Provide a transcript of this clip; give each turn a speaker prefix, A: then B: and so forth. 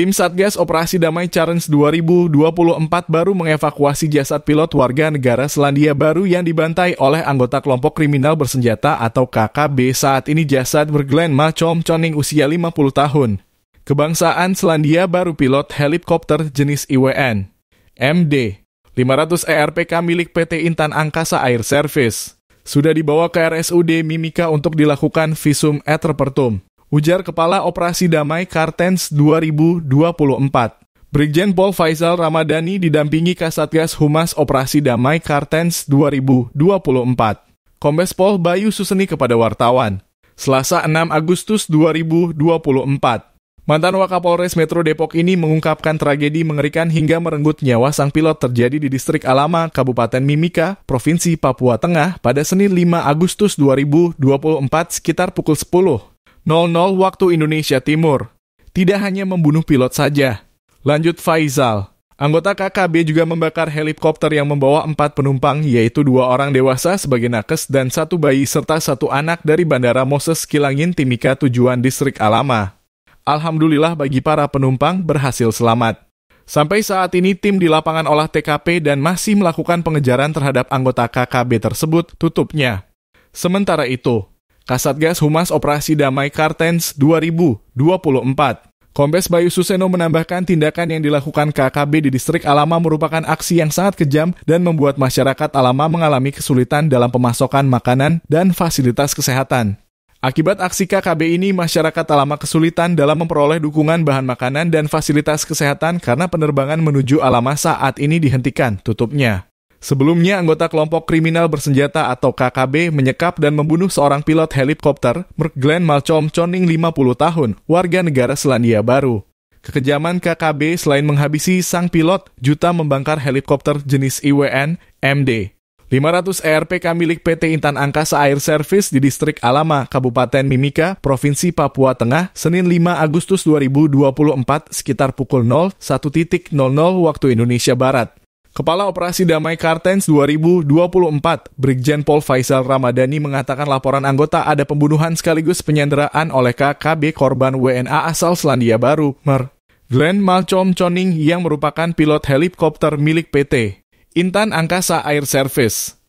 A: Tim Satgas Operasi Damai Challenge 2024 baru mengevakuasi jasad pilot warga negara Selandia Baru yang dibantai oleh anggota kelompok kriminal bersenjata atau KKB saat ini jasad berglen Macom Coning usia 50 tahun. Kebangsaan Selandia Baru pilot helikopter jenis IWN. MD 500 ERPK milik PT Intan Angkasa Air Service. Sudah dibawa ke RSUD Mimika untuk dilakukan visum et repertum ujar Kepala Operasi Damai Kartens 2024. Brigjen Pol Faisal Ramadhani didampingi Kasatgas Humas Operasi Damai Kartens 2024. Kombes Pol Bayu Suseni kepada wartawan. Selasa 6 Agustus 2024. Mantan Wakapolres Metro Depok ini mengungkapkan tragedi mengerikan hingga merenggut nyawa sang pilot terjadi di distrik Alama, Kabupaten Mimika, Provinsi Papua Tengah pada Senin 5 Agustus 2024 sekitar pukul 10. 00 waktu Indonesia Timur. Tidak hanya membunuh pilot saja. Lanjut Faizal. Anggota KKB juga membakar helikopter yang membawa empat penumpang, yaitu dua orang dewasa sebagai nakes dan satu bayi serta satu anak dari Bandara Moses Kilangin Timika tujuan distrik Alama. Alhamdulillah bagi para penumpang berhasil selamat. Sampai saat ini tim di lapangan olah TKP dan masih melakukan pengejaran terhadap anggota KKB tersebut tutupnya. Sementara itu, Kasatgas Humas Operasi Damai Kartens 2024. Kombes Bayu Suseno menambahkan tindakan yang dilakukan KKB di distrik Alama merupakan aksi yang sangat kejam dan membuat masyarakat Alama mengalami kesulitan dalam pemasokan makanan dan fasilitas kesehatan. Akibat aksi KKB ini, masyarakat Alama kesulitan dalam memperoleh dukungan bahan makanan dan fasilitas kesehatan karena penerbangan menuju Alama saat ini dihentikan tutupnya. Sebelumnya, anggota kelompok kriminal bersenjata atau KKB menyekap dan membunuh seorang pilot helikopter, Merk Glenn Malcolm Choning 50 tahun, warga negara Selandia Baru. Kekejaman KKB selain menghabisi sang pilot, Juta membangkar helikopter jenis IWN MD. 500 ERPK milik PT Intan Angkasa Air Service di distrik Alama, Kabupaten Mimika, Provinsi Papua Tengah, Senin 5 Agustus 2024 sekitar pukul 01.00 waktu Indonesia Barat. Kepala Operasi Damai Kartens 2024, Brigjen Paul Faisal Ramadhani mengatakan laporan anggota ada pembunuhan sekaligus penyanderaan oleh KKB korban WNA asal Selandia Baru, Mer. Glenn Malcolm Choning yang merupakan pilot helikopter milik PT Intan Angkasa Air Service